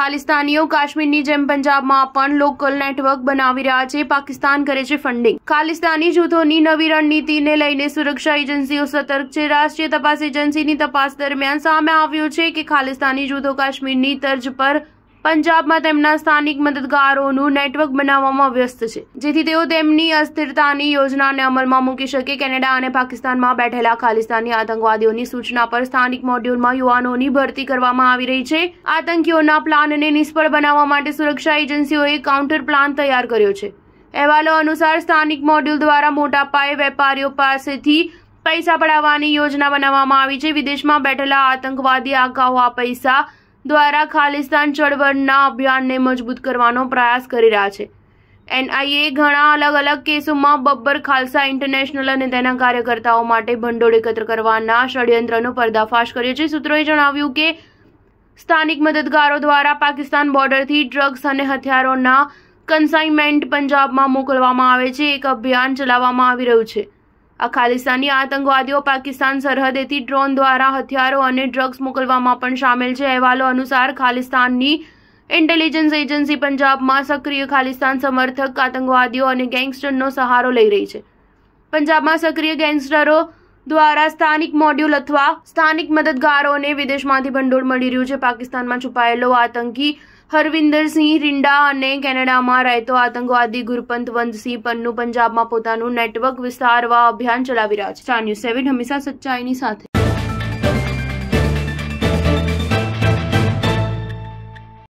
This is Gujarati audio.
ખાલિસ્તાનીઓ કાશ્મીરની જેમ પંજાબમાં પણ લોકલ નેટવર્ક બનાવી રહ્યા છે પાકિસ્તાન કરે છે ફંડિંગ ખાલિસ્તાની જૂથોની નવી રણનીતિને લઈને સુરક્ષા એજન્સીઓ સતર્ક છે રાષ્ટ્રીય તપાસ એજન્સીની તપાસ દરમિયાન સામે આવ્યું છે કે ખાલિસ્તાની જૂથો કાશ્મીરની તર્જ પર પંજાબમાં તેમના સ્થાનિક મદદગારોનું નેટવર્ક બનાવવામાં વ્યસ્ત છે જેથી તેઓ તેમની અસ્થિરતાની યોજનાને અમલમાં મૂકી શકે કેનેડા અને પાકિસ્તાનમાં બેઠેલા ખાલિસ્તાની આતંકવાદીઓની સૂચના પર સ્થાનિક મોડ્યુલમાં યુવાનોની ભરતી કરવામાં આવી રહી છે આતંકીઓના પ્લાનને નિષ્ફળ બનાવવા માટે સુરક્ષા એજન્સીઓએ કાઉન્ટર પ્લાન તૈયાર કર્યો છે અહેવાલો અનુસાર સ્થાનિક મોડ્યુલ દ્વારા મોટા પાયે વેપારીઓ પાસેથી પૈસા પડાવવાની યોજના બનાવવામાં આવી છે વિદેશમાં બેઠેલા આતંકવાદી આગાઉ આ પૈસા દ્વારા ખાલિસ્તાન ચળવળના અભિયાનને મજબૂત કરવાનો પ્રયાસ કરી રહ્યા છે એનઆઈએ ઘણા અલગ અલગ કેસોમાં બબ્બર ખાલસા ઇન્ટરનેશનલ અને તેના કાર્યકર્તાઓ માટે ભંડોળ એકત્ર કરવાના ષડયંત્રનો પર્દાફાશ કર્યો છે સૂત્રોએ જણાવ્યું કે સ્થાનિક મદદગારો દ્વારા પાકિસ્તાન બોર્ડરથી ડ્રગ્સ અને હથિયારોના કન્સાઇનમેન્ટ પંજાબમાં મોકલવામાં આવે છે એક અભિયાન ચલાવવામાં આવી રહ્યું છે આ ખાલિસ્તાની આતંકવાદીઓ પાકિસ્તાન સરહદેથી ડ્રોન દ્વારા હથિયારો અને ડ્રગ્સ મોકલવામાં પણ સામેલ છે અહેવાલો અનુસાર ખાલિસ્તાનની ઇન્ટેલિજન્સ એજન્સી પંજાબમાં સક્રિય ખાલિસ્તાન સમર્થક આતંકવાદીઓ અને ગેંગસ્ટરનો સહારો લઈ રહી છે પંજાબમાં સક્રિય ગેંગસ્ટરો દ્વારા સ્થાનિક મોડ્યુલ અથવા સ્થાનિક મદદગારોને વિદેશમાંથી ભંડોળ મળી રહ્યું છે પાકિસ્તાનમાં છુપાયેલો આતંકી હરવિંદરસિંહ રિંડા અને કેનેડામાં રહેતો આતંકવાદી ગુરપંત વંતસિંહ પન્નુ પંજાબમાં પોતાનું નેટવર્ક વિસ્તારવા અભિયાન ચલાવી રહ્યા છે સ્ટાર ન્યૂઝ સેવન હંમેશા સચ્ચાઈની સાથે